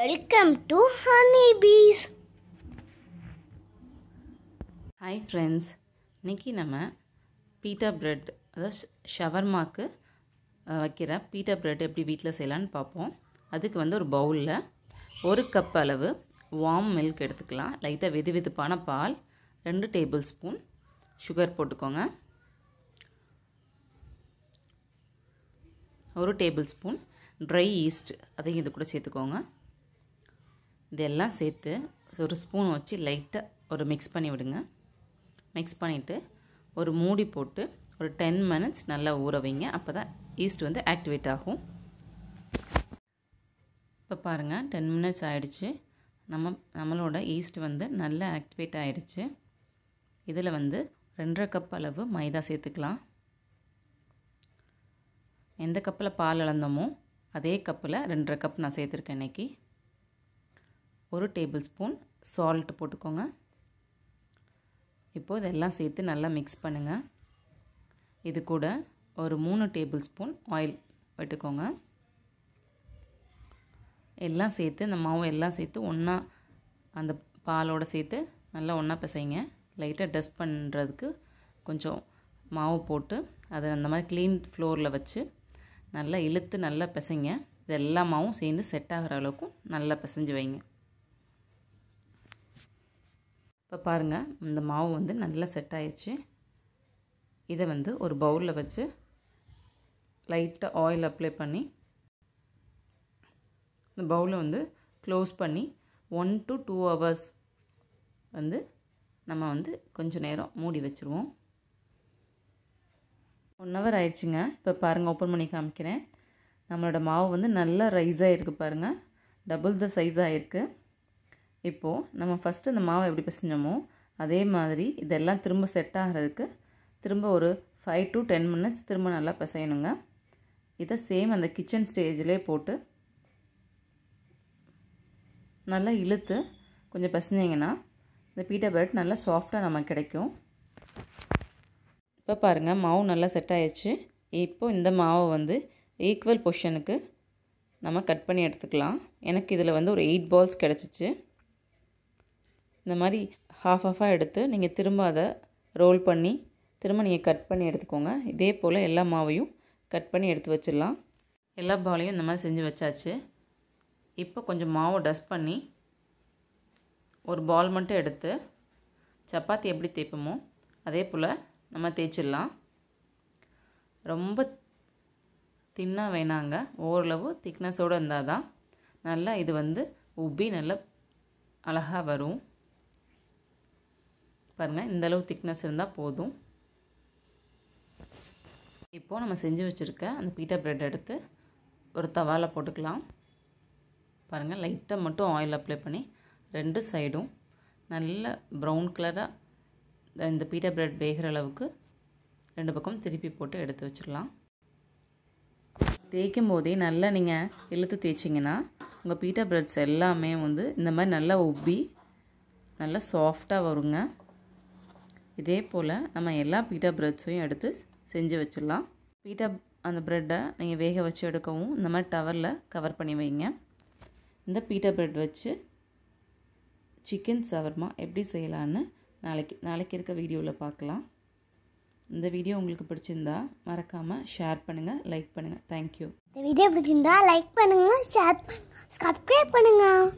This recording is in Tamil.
welcome to honey bees hi friends இன்னைக்கு நம்ம பீட்டா ப்ரெட் அதாவது ஷவர்மாக்கு வைக்கிற பீட்டா ப்ரெட் எப்படி வீட்டில் செய்யலான்னு பார்ப்போம் அதுக்கு வந்து ஒரு பவுலில் ஒரு கப் அளவு வார்ம் மில்க் எடுத்துக்கலாம் லைட்டாக வெது வெதுப்பான பால் ரெண்டு டேபிள் ஸ்பூன் சுகர் போட்டுக்கோங்க ஒரு டேபிள் ஸ்பூன் ட்ரை ஈஸ்ட் அதையும் இது கூட சேர்த்துக்கோங்க இதெல்லாம் சேர்த்து ஒரு ஸ்பூன் வச்சு லைட்டாக ஒரு மிக்ஸ் பண்ணி விடுங்க மிக்ஸ் பண்ணிவிட்டு ஒரு மூடி போட்டு ஒரு டென் மினிட்ஸ் நல்லா ஊற வைங்க அப்போ தான் ஈஸ்ட் வந்து ஆக்டிவேட் ஆகும் இப்போ பாருங்கள் டென் மினிட்ஸ் ஆகிடுச்சு நம்ம நம்மளோட ஈஸ்ட் வந்து நல்லா ஆக்டிவேட் ஆகிடுச்சு இதில் வந்து ரெண்டரை கப் அளவு மைதா சேர்த்துக்கலாம் எந்த கப்பில் பால் அளந்தோமோ அதே கப்பில் ரெண்டரை கப் நான் சேர்த்துருக்கேன் இன்றைக்கி ஒரு டேபிள் ஸ்பூன் சால்ட் போட்டுக்கோங்க இப்போது இதெல்லாம் சேர்த்து நல்லா மிக்ஸ் பண்ணுங்கள் இது கூட ஒரு மூணு டேபிள் ஸ்பூன் ஆயில் விட்டுக்கோங்க எல்லாம் சேர்த்து இந்த மாவு எல்லாம் சேர்த்து ஒன்றா அந்த பாலோடு சேர்த்து நல்லா ஒன்றா பிசைங்க லைட்டாக டஸ்ட் பண்ணுறதுக்கு கொஞ்சம் மாவு போட்டு அதை அந்த மாதிரி க்ளீன் ஃப்ளோரில் வச்சு நல்லா இழுத்து நல்லா பிசைங்க இது எல்லா மாவும் சேர்ந்து செட் ஆகிற அளவுக்கும் நல்லா பிசைஞ்சு வைங்க இப்போ பாருங்கள் இந்த மாவு வந்து நல்லா செட் ஆயிடுச்சு இதை வந்து ஒரு பவுலில் வச்சு லைட்டாக ஆயில் அப்ளை பண்ணி இந்த பவுலை வந்து க்ளோஸ் பண்ணி ஒன் டு டூ ஹவர்ஸ் வந்து நம்ம வந்து கொஞ்சம் நேரம் மூடி வச்சுருவோம் ஒன் ஹவர் ஆயிடுச்சுங்க இப்போ பாருங்கள் ஓப்பன் பண்ணி காமிக்கிறேன் நம்மளோட மாவு வந்து நல்லா ரைஸ் ஆகிருக்கு பாருங்கள் டபுள் த சைஸ் ஆகிருக்கு இப்போது நம்ம ஃபஸ்ட்டு இந்த மாவை எப்படி பிசைஞ்சோமோ அதே மாதிரி இதெல்லாம் திரும்ப செட் ஆகிறதுக்கு திரும்ப ஒரு ஃபைவ் டு டென் மினிட்ஸ் திரும்ப நல்லா பிசையணுங்க இதை சேம் அந்த கிச்சன் ஸ்டேஜ்லேயே போட்டு நல்லா இழுத்து கொஞ்சம் பிசைஞ்சிங்கன்னா இந்த பீட்டா பிரெட் நல்லா சாஃப்டாக நமக்கு கிடைக்கும் இப்போ பாருங்கள் மாவு நல்லா செட் ஆயிடுச்சு இப்போது இந்த மாவை வந்து ஈக்குவல் பொஷனுக்கு நம்ம கட் பண்ணி எடுத்துக்கலாம் எனக்கு இதில் வந்து ஒரு எயிட் பால்ஸ் கிடச்சிச்சு இந்த மாதிரி ஹாஃப் ஆஃபாக எடுத்து நீங்கள் திரும்ப அதை ரோல் பண்ணி திரும்ப நீங்கள் கட் பண்ணி எடுத்துக்கோங்க இதே போல் எல்லா மாவையும் கட் பண்ணி எடுத்து வச்சிடலாம் எல்லா பாலையும் இந்த மாதிரி செஞ்சு வச்சாச்சு இப்போ கொஞ்சம் மாவை டஸ்ட் பண்ணி ஒரு பால் மட்டும் எடுத்து சப்பாத்தி எப்படி தேய்ப்போமோ அதே போல் நம்ம தேய்ச்சிடலாம் ரொம்ப தின்னாக வேணாங்க ஓரளவு திக்னஸோடு இருந்தால் தான் நல்லா இது வந்து உப்பி நல்லா அழகாக வரும் பாருங்கள் இந்தளவு திக்னஸ் இருந்தால் போதும் இப்போது நம்ம செஞ்சு வச்சுருக்க அந்த பீட்டா ப்ரெட் எடுத்து ஒரு தவாவில் போட்டுக்கலாம் பாருங்கள் லைட்டாக மட்டும் ஆயில் அப்ளை பண்ணி ரெண்டு சைடும் நல்ல ப்ரௌன் கலராக இந்த பீட்டா ப்ரெட் வேகிற அளவுக்கு ரெண்டு பக்கம் திருப்பி போட்டு எடுத்து வச்சிடலாம் தேய்க்கும் போதே நல்லா நீங்கள் இழுத்து தேய்ச்சிங்கன்னா உங்கள் பீட்டா ப்ரெட்ஸ் எல்லாமே வந்து இந்த மாதிரி நல்லா உப்பி நல்லா சாஃப்டாக வருங்க இதே போல் நம்ம எல்லா பீட்டா ப்ரெட்ஸையும் எடுத்து செஞ்சு வச்சிடலாம் பீட்டா அந்த ப்ரெட்டை நீங்கள் வேக வச்சு எடுக்கவும் இந்த மாதிரி டவரில் கவர் பண்ணி வைங்க இந்த பீட்டா ப்ரெட் வச்சு சிக்கன் சவர்மா எப்படி செய்யலான்னு நாளைக்கு நாளைக்கு இருக்க வீடியோவில் பார்க்கலாம் இந்த வீடியோ உங்களுக்கு பிடிச்சிருந்தா மறக்காமல் ஷேர் பண்ணுங்கள் லைக் பண்ணுங்கள் தேங்க்யூ இந்த வீடியோ பிடிச்சிருந்தா லைக் பண்ணுங்கள் ஷேர் சப்ஸ்கிரைப் பண்ணுங்கள்